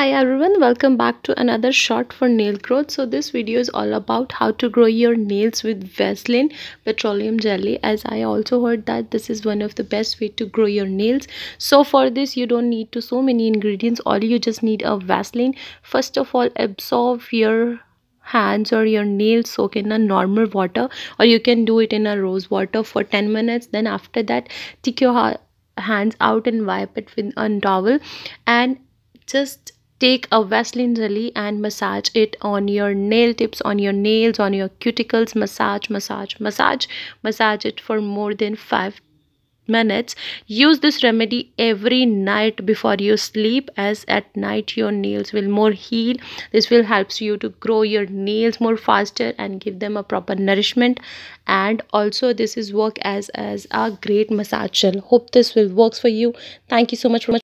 hi everyone welcome back to another shot for nail growth so this video is all about how to grow your nails with vaseline petroleum jelly as i also heard that this is one of the best way to grow your nails so for this you don't need to so many ingredients all you just need a vaseline first of all absorb your hands or your nails soak in a normal water or you can do it in a rose water for 10 minutes then after that take your hands out and wipe it with a towel and just take a Vaseline jelly and massage it on your nail tips, on your nails, on your cuticles. Massage, massage, massage, massage it for more than five minutes use this remedy every night before you sleep as at night your nails will more heal this will helps you to grow your nails more faster and give them a proper nourishment and also this is work as as a great massage gel hope this will works for you thank you so much for